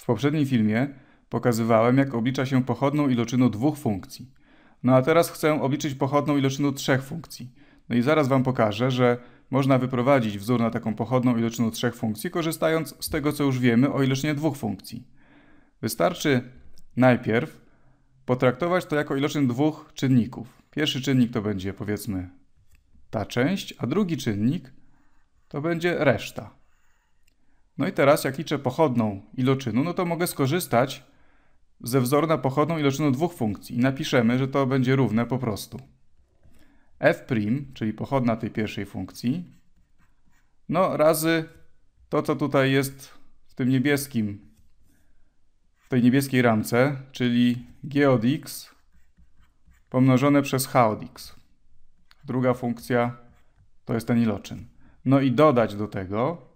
W poprzednim filmie pokazywałem, jak oblicza się pochodną iloczynu dwóch funkcji. No a teraz chcę obliczyć pochodną iloczynu trzech funkcji. No i zaraz Wam pokażę, że można wyprowadzić wzór na taką pochodną iloczynu trzech funkcji, korzystając z tego, co już wiemy o iloczynie dwóch funkcji. Wystarczy najpierw potraktować to jako iloczyn dwóch czynników. Pierwszy czynnik to będzie, powiedzmy, ta część, a drugi czynnik to będzie reszta. No i teraz jak liczę pochodną iloczynu, no to mogę skorzystać ze wzoru na pochodną iloczynu dwóch funkcji. I napiszemy, że to będzie równe po prostu. f', czyli pochodna tej pierwszej funkcji, no razy to, co tutaj jest w tym niebieskim, w tej niebieskiej ramce, czyli g od x pomnożone przez h od x. Druga funkcja to jest ten iloczyn. No i dodać do tego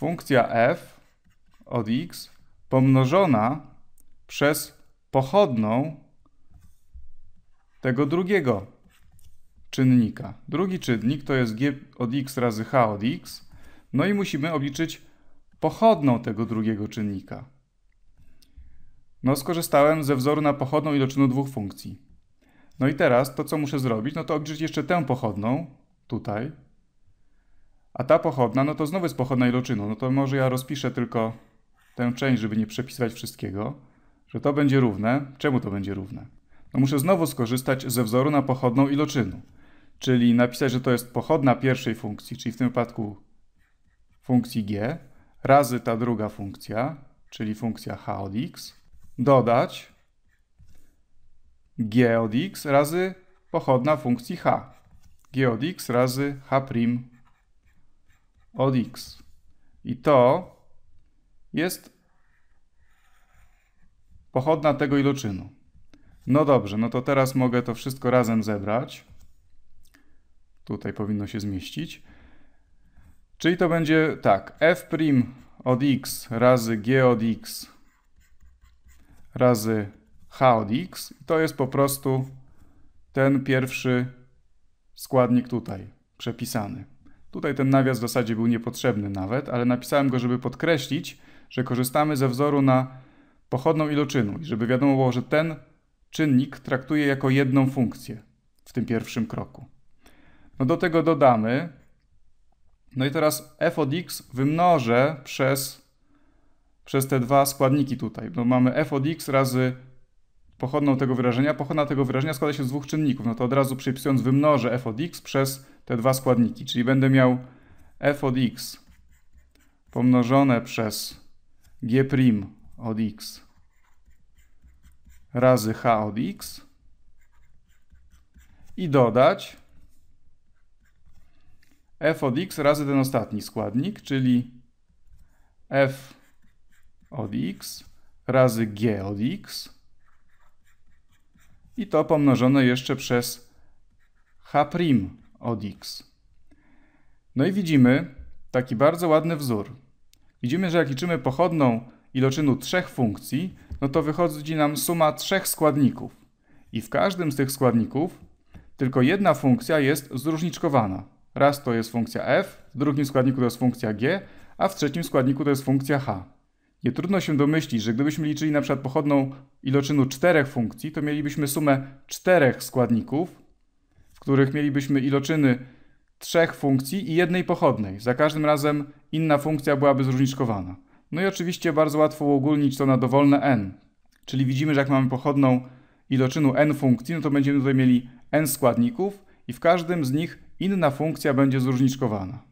funkcja f od x pomnożona przez pochodną tego drugiego czynnika. Drugi czynnik to jest g od x razy h od x. No i musimy obliczyć pochodną tego drugiego czynnika. No skorzystałem ze wzoru na pochodną iloczynu dwóch funkcji. No i teraz to, co muszę zrobić, no to obliczyć jeszcze tę pochodną tutaj, a ta pochodna, no to znowu jest pochodna iloczynu. No to może ja rozpiszę tylko tę część, żeby nie przepisywać wszystkiego, że to będzie równe. Czemu to będzie równe? No muszę znowu skorzystać ze wzoru na pochodną iloczynu. Czyli napisać, że to jest pochodna pierwszej funkcji, czyli w tym wypadku funkcji g, razy ta druga funkcja, czyli funkcja h od x, dodać g od x razy pochodna funkcji h. g od x razy h' od x. I to jest pochodna tego iloczynu. No dobrze, no to teraz mogę to wszystko razem zebrać. Tutaj powinno się zmieścić. Czyli to będzie tak, f' od x razy g od x razy h od x. to jest po prostu ten pierwszy składnik tutaj przepisany. Tutaj ten nawias w zasadzie był niepotrzebny nawet, ale napisałem go, żeby podkreślić, że korzystamy ze wzoru na pochodną iloczynu i żeby wiadomo było, że ten czynnik traktuje jako jedną funkcję w tym pierwszym kroku. No do tego dodamy, no i teraz f od x wymnożę przez, przez te dwa składniki tutaj, bo no mamy f od x razy pochodną tego wyrażenia. Pochodna tego wyrażenia składa się z dwóch czynników. No to od razu przypisując wymnożę f od x przez te dwa składniki, czyli będę miał f od x pomnożone przez g' od x razy h od x i dodać f od x razy ten ostatni składnik, czyli f od x razy g od x i to pomnożone jeszcze przez h' od x. No i widzimy taki bardzo ładny wzór. Widzimy, że jak liczymy pochodną iloczynu trzech funkcji, no to wychodzi nam suma trzech składników. I w każdym z tych składników tylko jedna funkcja jest zróżniczkowana. Raz to jest funkcja f, w drugim składniku to jest funkcja g, a w trzecim składniku to jest funkcja h. Nie trudno się domyślić, że gdybyśmy liczyli na przykład pochodną iloczynu czterech funkcji, to mielibyśmy sumę czterech składników, w których mielibyśmy iloczyny trzech funkcji i jednej pochodnej. Za każdym razem inna funkcja byłaby zróżniczkowana. No i oczywiście bardzo łatwo uogólnić to na dowolne n. Czyli widzimy, że jak mamy pochodną iloczynu n funkcji, no to będziemy tutaj mieli n składników i w każdym z nich inna funkcja będzie zróżniczkowana.